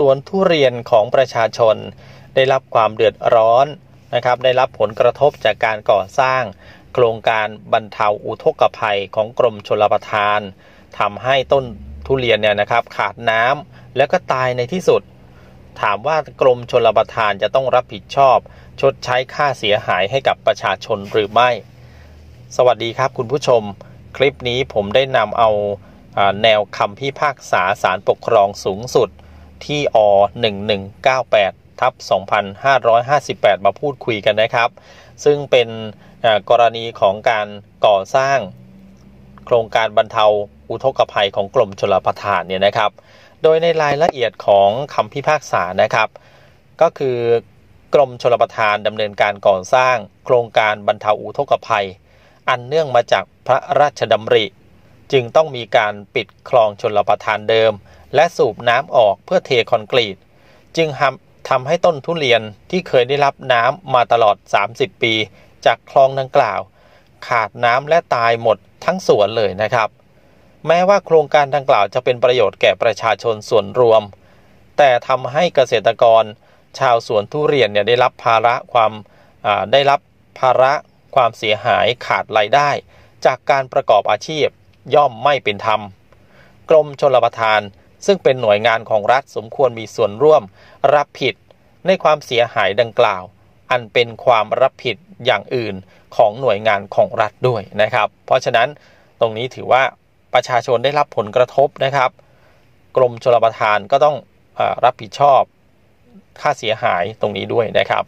สวนทุเรียนของประชาชนได้รับความเดือดร้อนนะครับได้รับผลกระทบจากการก่อสร้าง โครงการบรรเทาอุทกภัยของกรมชลประทาน ทำให้ต้นทุเรียนเนี่ยนะครับขาดน้ำแล้วก็ตายในที่สุด ถามว่ากรมชลประทานจะต้องรับผิดชอบ ชดใช้ค่าเสียหายให้กับประชาชนหรือไม่ สวัสดีครับคุณผู้ชมคลิปนี้ผมได้นำเอาแนวคำพิพากษาสารปกครองสูงสุดที่อ1198ทับ2558 มาพูดคุยกันนะครับ ซึ่งเป็นกรณีของการก่อสร้างโครงการบรรเทาอุทกภัยของกรมชลประทานเนี่ยนะครับโดยในรายละเอียดของคำพิพากษานะครับ ก็คือกรมชลประทานดำเนินการก่อสร้าง โครงการบรรเทาอุทกภัย อันเนื่องมาจากพระราชดำริจึงต้องมีการปิดคลองชนรประทานเดิมและสูบน้ำออกเพื่อเทคอนกรีต จึงทำทำให้ต้นทุเรียนที่เคยได้รับน้ำมาตลอด 30 ปี จากคลองดังกล่าว ขาดน้ำและตายหมดทั้งสวนเลยนะครับ แม้ว่าโครงการดังกล่าวจะเป็นประโยชน์แก่ประชาชนส่วนรวม แต่ทำให้เกษตรกร ชาวสวนทุเรียนเนี่ยได้รับภาระความได้รับภาระความเสียหายขาดรายได้ จากการประกอบอาชีพย่อมไม่เป็นธรรม กรมชลประทาน ซึ่งเป็นหน่วยงานของรัฐสมควรมีส่วนร่วมรับผิดในความเสียหายดังกล่าว อันเป็นความรับผิดอย่างอื่นของหน่วยงานของรัฐด้วยนะครับ เพราะฉะนั้นตรงนี้ถือว่าประชาชนได้รับผลกระทบนะครับ กรมชลประทานก็ต้องอรับผิดชอบค่าเสียหายตรงนี้ด้วยนะครับ